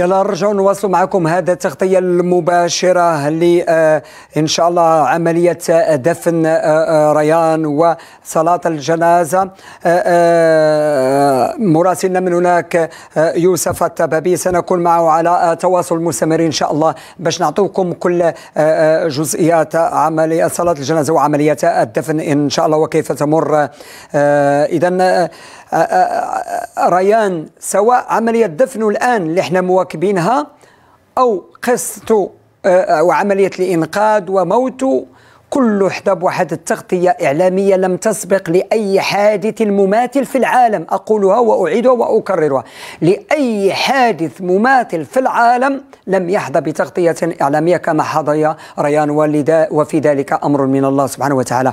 يلا نرجعوا نواصلوا معكم هذا التغطيه المباشره ل آه، ان شاء الله عمليه آه، دفن آه، ريان وصلاه الجنازه مراسلنا من هناك آه، يوسف التبابي سنكون معه على آه، تواصل مستمر ان شاء الله باش نعطوكم كل آه، جزئيات عمل صلاة الجنازة وعمليات الدفن ان شاء الله وكيف تمر اذا ريان سواء عملية دفن الان اللي احنا مواكبينها او قصته وعملية الانقاذ وموته كل حدا بواحد التغطية إعلامية لم تسبق لأي حادث مماثل في العالم أقولها وأعيدها وأكررها لأي حادث مماثل في العالم لم يحظى بتغطية إعلامية كما حظي ريان ولذا وفي ذلك أمر من الله سبحانه وتعالى